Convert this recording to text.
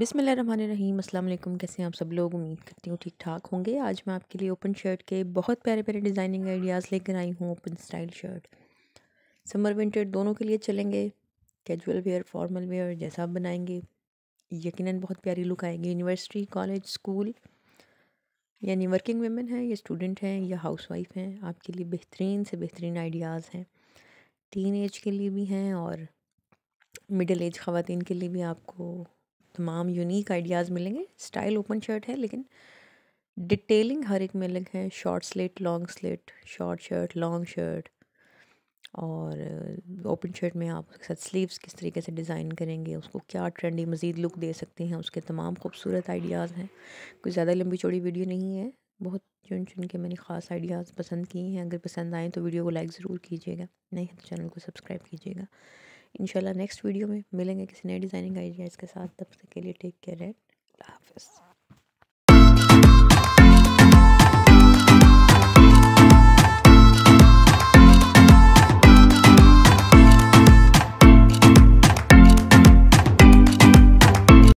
बिसमिल रहीम अल्लाम कैसे हैं आप सब लोग उम्मीद करती हूँ ठीक ठाक होंगे आज मैं आपके लिए ओपन शर्ट के बहुत प्यारे प्यारे डिज़ाइनिंग आइडियाज़ लेकर आई हूँ open style shirt summer winter दोनों के लिए चलेंगे कैजुअल वेयर फॉर्मल वेयर जैसा आप बनाएंगे यकीनन बहुत प्यारी लुक आएगी यूनिवर्सिटी कॉलेज स्कूल यानी वर्किंग वेमेन हैं या स्टूडेंट हैं या हाउस वाइफ हैं आपके लिए बेहतरीन से बेहतरीन आइडियाज़ हैं टीन एज के लिए भी हैं और मिडल एज ख़वान के लिए भी आपको तमाम यूनिक आइडियाज़ मिलेंगे स्टाइल ओपन शर्ट है लेकिन डिटेलिंग हर एक में अलग है short slit long slit short shirt long shirt और ओपन शर्ट में आप उसके साथ स्लीव्स किस तरीके से डिज़ाइन करेंगे उसको क्या ट्रेंडी मज़ीद लुक दे सकते हैं उसके तमाम खूबसूरत आइडियाज़ हैं कोई ज़्यादा लंबी चौड़ी वीडियो नहीं है बहुत चुन चुन के मैंने ख़ास आइडियाज़ पसंद किए हैं अगर पसंद आएँ तो वीडियो को लाइक ज़रूर कीजिएगा नहीं तो चैनल को सब्सक्राइब कीजिएगा इंशाल्लाह नेक्स्ट वीडियो में मिलेंगे किसी नए डिज़ाइनिंग आइडियाज़ के साथ तब तक के लिए टेक केयर एंड हाफ